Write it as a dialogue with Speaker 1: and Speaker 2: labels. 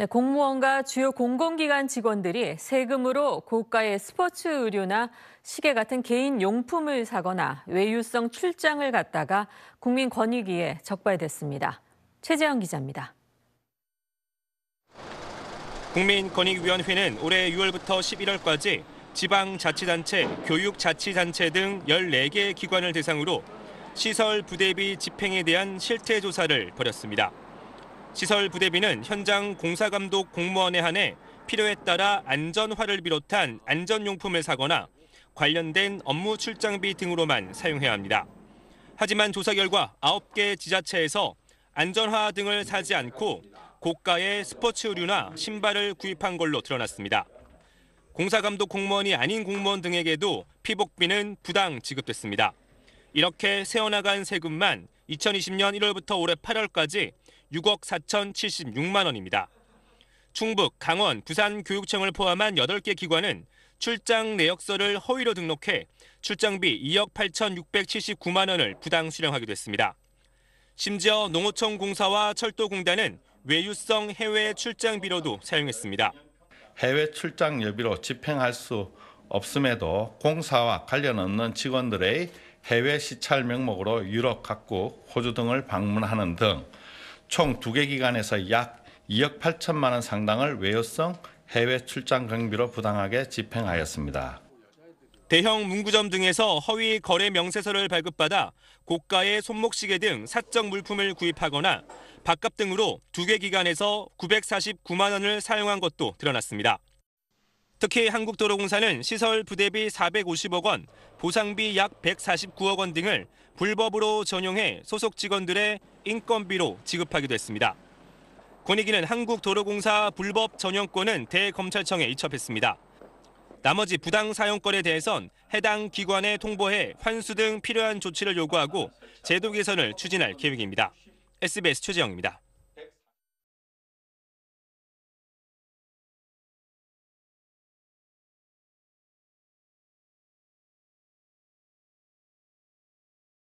Speaker 1: 네, 공무원과 주요 공공기관 직원들이 세금으로 고가의 스포츠 의류나 시계 같은 개인 용품을 사거나 외유성 출장을 갔다가 국민권익위에 적발됐습니다. 최재형 기자입니다.
Speaker 2: 국민권익위원회는 올해 6월부터 11월까지 지방자치단체, 교육자치단체 등 14개 기관을 대상으로 시설 부대비 집행에 대한 실태 조사를 벌였습니다. 시설 부대비는 현장 공사감독 공무원에 한해 필요에 따라 안전화를 비롯한 안전용품을 사거나 관련된 업무 출장비 등으로만 사용해야 합니다. 하지만 조사 결과 9개 지자체에서 안전화 등을 사지 않고 고가의 스포츠 의류나 신발을 구입한 걸로 드러났습니다. 공사감독 공무원이 아닌 공무원 등에게도 피복비는 부당 지급됐습니다. 이렇게 세어나간 세금만 2020년 1월부터 올해 8월까지 6억 4,076만 원입니다. 충북, 강원, 부산 교육청을 포함한 8개 기관은 출장 내역서를 허위로 등록해 출장비 2억 8,679만 원을 부당 수령하기도 했습니다. 심지어 농어촌 공사와 철도공단은 외유성
Speaker 3: 해외 출장비로도 사용했습니다. 해외 출장 여비로 집행할 수 없음에도 공사와 관련 없는 직원들의 해외 시찰 명목으로 유럽 각국, 호주 등을 방문하는 등 총두개 기관에서 약 2억 8천만 원 상당을 외유성 해외 출장 경비로 부당하게 집행하였습니다.
Speaker 2: 대형 문구점 등에서 허위 거래 명세서를 발급받아 고가의 손목시계 등 사적 물품을 구입하거나 밥값 등으로 두 개 기관에서 949만 원을 사용한 것도 드러났습니다. 특히 한국도로공사는 시설 부대비 450억 원, 보상비 약 149억 원 등을 불법으로 전용해 소속 직원들의 인건비로 지급하기도 했습니다. 권익위는 한국도로공사 불법 전용권은 대검찰청에 이첩했습니다. 나머지 부당 사용권에 대해선 해당 기관에 통보해 환수 등 필요한 조치를 요구하고
Speaker 1: 제도 개선을 추진할 계획입니다. SBS 최재영입니다.